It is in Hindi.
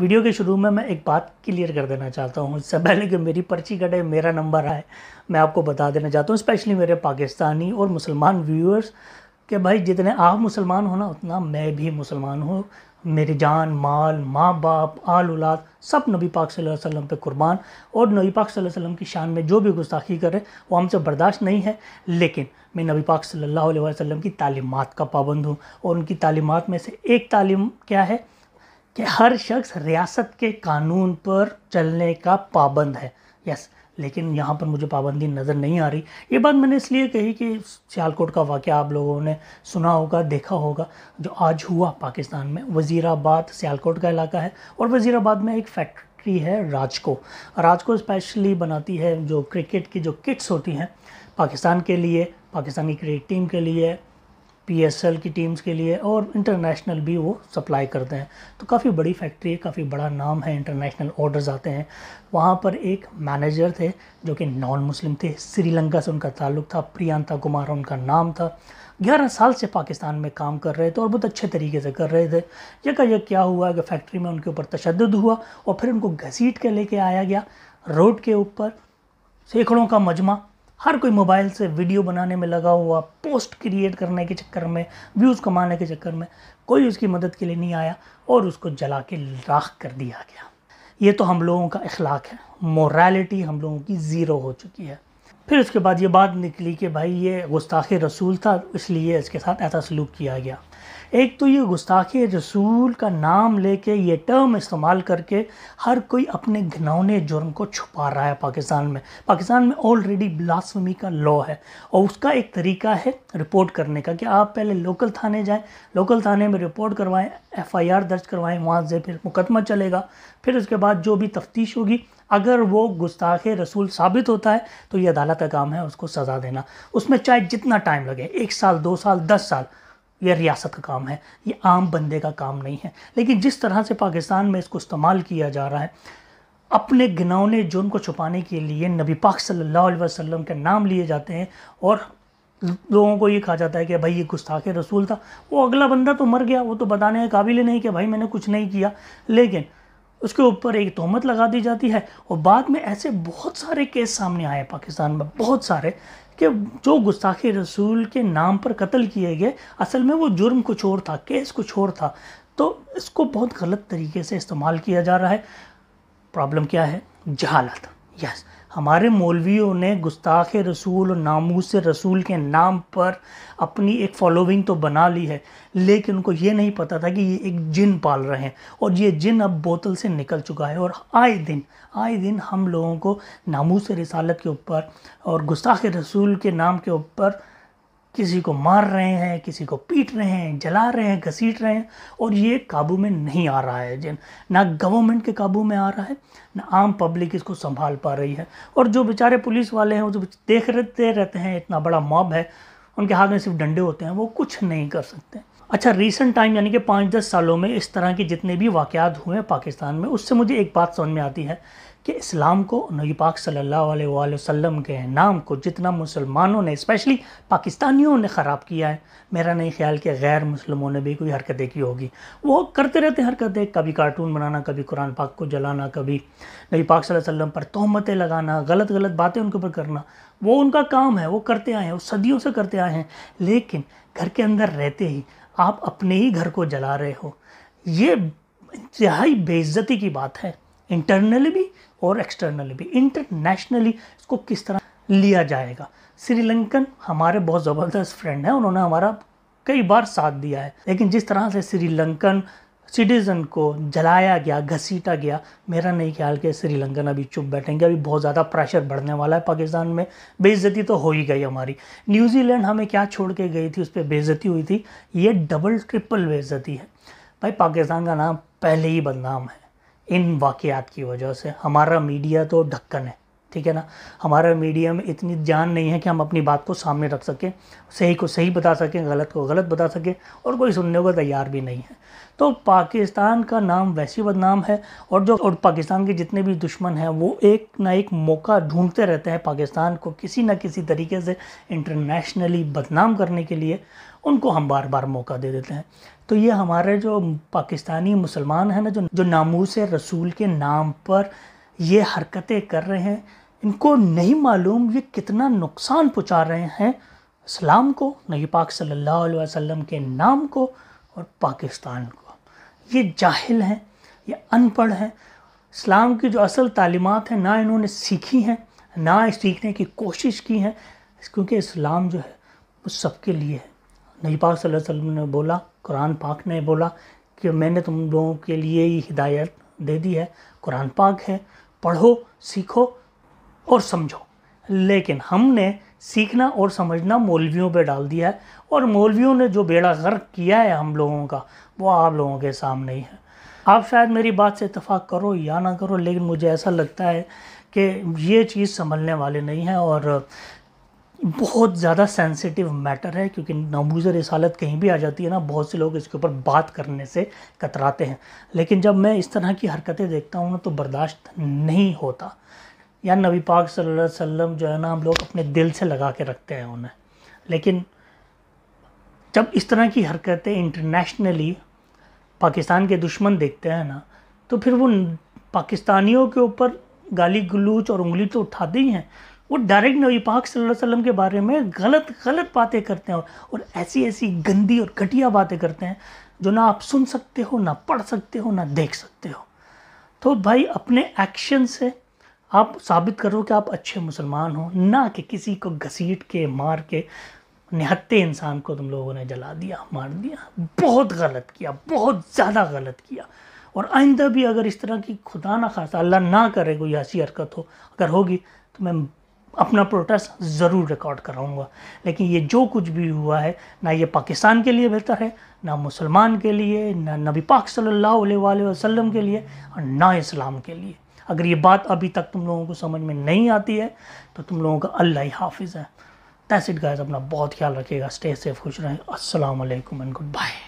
वीडियो के शुरू में मैं एक बात क्लियर कर देना चाहता हूँ इससे पहले कि मेरी पर्ची कटे मेरा नंबर आए मैं आपको बता देना चाहता हूँ स्पेशली मेरे पाकिस्तानी और मुसलमान व्यूअर्स के भाई जितने आप मुसलमान हो ना उतना मैं भी मुसलमान हूँ मेरी जान माल माँ बाप आल उलाद सब नबी पाक सल्लल्लाहु अलैहि वसल्लम पे कुर्बान और नबी पाक सल्लल्लाहु अलैहि वसल्लम की शान में जो भी गुस्ताखी करे वो हमसे बर्दाश्त नहीं है लेकिन मैं नबी पाक सल्लल्लाहु अलैहि वसल्लम की तालीमत का पाबंद हूँ और उनकी तालीमत में से एक तालीम क्या है कि हर शख्स रियासत के कानून पर चलने का पाबंद है यस लेकिन यहाँ पर मुझे पाबंदी नज़र नहीं आ रही ये बात मैंने इसलिए कही कि सियालकोट का वाक़ आप लोगों ने सुना होगा देखा होगा जो आज हुआ पाकिस्तान में वज़ीराबाद सियालकोट का इलाका है और वज़ीराबाद में एक फैक्ट्री है राजको राजको स्पेशली बनाती है जो क्रिकेट की जो किट्स होती हैं पाकिस्तान के लिए पाकिस्तानी क्रिकेट टीम के लिए पीएसएल की टीम्स के लिए और इंटरनेशनल भी वो सप्लाई करते हैं तो काफ़ी बड़ी फैक्ट्री है काफ़ी बड़ा नाम है इंटरनेशनल ऑर्डर्स आते हैं वहाँ पर एक मैनेजर थे जो कि नॉन मुस्लिम थे श्रीलंका से उनका ताल्लुक था प्रियंता कुमार उनका नाम था ग्यारह साल से पाकिस्तान में काम कर रहे थे और बहुत अच्छे तरीके से कर रहे थे जगह यह क्या हुआ कि फैक्ट्री में उनके ऊपर तशद हुआ और फिर उनको घसीट के लेके आया गया रोड के ऊपर सैकड़ों का मजमा हर कोई मोबाइल से वीडियो बनाने में लगा हुआ पोस्ट क्रिएट करने के चक्कर में व्यूज़ कमाने के चक्कर में कोई उसकी मदद के लिए नहीं आया और उसको जला के राख कर दिया गया ये तो हम लोगों का अखलाक है मोरालिटी हम लोगों की ज़ीरो हो चुकी है फिर उसके बाद ये बात निकली कि भाई ये गुस्ताखी रसूल था इसलिए इसके साथ ऐसा सलूक किया गया एक तो ये गुस्ताखी रसूल का नाम लेके ये टर्म इस्तेमाल करके हर कोई अपने घनौने जुर्म को छुपा रहा है पाकिस्तान में पाकिस्तान में ऑलरेडी ब्लासमी का लॉ है और उसका एक तरीका है रिपोर्ट करने का कि आप पहले लोकल थाने जाएं लोकल थाने में रिपोर्ट करवाएं एफआईआर दर्ज करवाएं वहाँ से फिर मुकदमा चलेगा फिर उसके बाद जो भी तफ्तीश होगी अगर वो गुस्ताख रसूल साबित होता है तो ये अदालत का काम है उसको सज़ा देना उसमें चाहे जितना टाइम लगे एक साल दो साल दस साल ये रियासत का काम है ये आम बंदे का काम नहीं है लेकिन जिस तरह से पाकिस्तान में इसको इस्तेमाल किया जा रहा है अपने गिनौने जुर्म को छुपाने के लिए नबी पाक सल्लल्लाहु अलैहि वसल्लम के नाम लिए जाते हैं और लोगों को ये कहा जाता है कि भाई ये गुस्ताख रसूल था वो अगला बंदा तो मर गया वो तो बताने के काबिल नहीं कि भाई मैंने कुछ नहीं किया लेकिन उसके ऊपर एक तोहमत लगा दी जाती है और बाद में ऐसे बहुत सारे केस सामने आए पाकिस्तान में बहुत सारे कि जो गुस्ताखी रसूल के नाम पर कत्ल किए गए असल में वो जुर्म कुछ और था केस कुछ और था तो इसको बहुत गलत तरीके से इस्तेमाल किया जा रहा है प्रॉब्लम क्या है जहालत यस yes. हमारे मौलवियों ने गुस्ताख रसूल और नामूस रसूल के नाम पर अपनी एक फॉलोइंग तो बना ली है लेकिन उनको ये नहीं पता था कि ये एक जिन पाल रहे हैं और ये जिन अब बोतल से निकल चुका है और आए दिन आए दिन हम लोगों को नामूस रिसालत के ऊपर और गुस्ताख रसूल के नाम के ऊपर किसी को मार रहे हैं किसी को पीट रहे हैं जला रहे हैं घसीट रहे हैं और ये काबू में नहीं आ रहा है जिन ना गवर्नमेंट के काबू में आ रहा है ना आम पब्लिक इसको संभाल पा रही है और जो बेचारे पुलिस वाले हैं वो जो देख रहते रहते हैं इतना बड़ा मॉब है उनके हाथ में सिर्फ डंडे होते हैं वो कुछ नहीं कर सकते अच्छा रिसेंट टाइम यानी कि पाँच दस सालों में इस तरह के जितने भी वाक़ात हुए हैं पाकिस्तान में उससे मुझे एक बात समझ में आती है कि इस्लाम को नबी पाक सल्लल्लाहु अलैहि वसल्लम के नाम को जितना मुसलमानों ने स्पेशली पाकिस्तानियों ने ख़राब किया है मेरा नहीं ख्याल कि गैर मुसलमानों ने भी कोई हरकतें की होगी वो करते रहते हरकतें कभी कार्टून बनाना कभी कुरान पाक को जलाना कभी नबी पाक वसल्लम पर तोहमतें लगाना गलत गलत बातें उनके ऊपर करना वो उनका काम है वो करते आए हैं वो सदियों से करते आए हैं लेकिन घर के अंदर रहते ही आप अपने ही घर को जला रहे हो ये इंतहाई बेइज्जती की बात है इंटरनली भी और एक्सटर्नली भी इंटरनेशनली इसको किस तरह लिया जाएगा श्रीलंकन हमारे बहुत ज़बरदस्त फ्रेंड हैं उन्होंने हमारा कई बार साथ दिया है लेकिन जिस तरह से श्रीलंकन सिटीज़न को जलाया गया घसीटा गया मेरा नहीं ख्याल कि श्रीलंकन अभी चुप बैठेंगे अभी बहुत ज़्यादा प्रेशर बढ़ने वाला है पाकिस्तान में बेइज्जती तो हो ही गई हमारी न्यूजीलैंड हमें क्या छोड़ के गई थी उस पर बेइज्जती हुई थी ये डबल ट्रिपल बेइज्जती है भाई पाकिस्तान का नाम पहले ही बदनाम है इन वाकयात की वजह से हमारा मीडिया तो ढक्कन है ठीक है ना हमारा मीडियम इतनी जान नहीं है कि हम अपनी बात को सामने रख सकें सही को सही बता सकें गलत को गलत बता सकें और कोई सुनने को तैयार भी नहीं है तो पाकिस्तान का नाम वैसे बदनाम है और जो और पाकिस्तान के जितने भी दुश्मन हैं वो एक ना एक मौका ढूंढते रहते हैं पाकिस्तान को किसी न किसी तरीके से इंटरनेशनली बदनाम करने के लिए उनको हम बार बार मौका दे देते हैं तो ये हमारे जो पाकिस्तानी मुसलमान हैं ना जो जो नामूस रसूल के नाम पर ये हरकतें कर रहे हैं इनको नहीं मालूम ये कितना नुकसान पहुंचा रहे हैं इस्लाम को नई पाक सल्लल्लाहु अलैहि वसल्लम के नाम को और पाकिस्तान को ये जाहिल हैं ये अनपढ़ हैं इस्लाम की जो असल तालीमत हैं ना इन्होंने सीखी हैं ना सीखने की कोशिश की है क्योंकि इस्लाम जो है वो सबके लिए है नई पाक सल्लल्लाहु अलैहि वसल्लम ने बोला कुरान पाक ने बोला कि मैंने तुम लोगों के लिए ही हिदायत दे दी है कुरान पाक है पढ़ो सीखो और समझो लेकिन हमने सीखना और समझना मौलवियों पे डाल दिया है और मौलवियों ने जो बेड़ा गर्क किया है हम लोगों का वो आप लोगों के सामने ही है आप शायद मेरी बात से इतफाक़ करो या ना करो लेकिन मुझे ऐसा लगता है कि ये चीज़ संभलने वाले नहीं हैं और बहुत ज़्यादा सेंसिटिव मैटर है क्योंकि नामूज़ रसालत कहीं भी आ जाती है ना बहुत से लोग इसके ऊपर बात करने से कतराते हैं लेकिन जब मैं इस तरह की हरकतें देखता हूँ ना तो बर्दाश्त नहीं होता या नबी पाक सल्लल्लाहु अलैहि वसल्लम जो है ना हम लोग अपने दिल से लगा के रखते हैं उन्हें लेकिन जब इस तरह की हरकतें इंटरनेशनली पाकिस्तान के दुश्मन देखते हैं ना तो फिर वो पाकिस्तानियों के ऊपर गाली गलूच और उंगली तो उठाते ही हैं वो डायरेक्ट नबी पाक वसल्लम के बारे में गलत गलत बातें करते हैं और ऐसी ऐसी गंदी और घटिया बातें करते हैं जो ना आप सुन सकते हो ना पढ़ सकते हो ना देख सकते हो तो भाई अपने एक्शन से आप साबित करो कि आप अच्छे मुसलमान हो ना कि किसी को घसीट के मार के निहत्ते इंसान को तुम लोगों ने जला दिया मार दिया बहुत गलत किया बहुत ज़्यादा गलत किया और आइंदा भी अगर इस तरह की खुदा ना खासा अल्लाह ना करे कोई ऐसी हरकत हो अगर होगी तो मैं अपना प्रोटेस्ट ज़रूर रिकॉर्ड कराऊंगा लेकिन ये जो कुछ भी हुआ है ना ये पाकिस्तान के लिए बेहतर है ना मुसलमान के लिए ना नबी पाक सल्लल्लाहु अलैहि वसल्लम के लिए और ना इस्लाम के लिए अगर ये बात अभी तक तुम लोगों को समझ में नहीं आती है तो तुम लोगों का अल्लाह ही हाफिज़ है दैट्स इट अपना बहुत ख्याल रखिएगा स्टे सेफ खुश रहें अस्सलाम वालेकुम एंड गुड बाय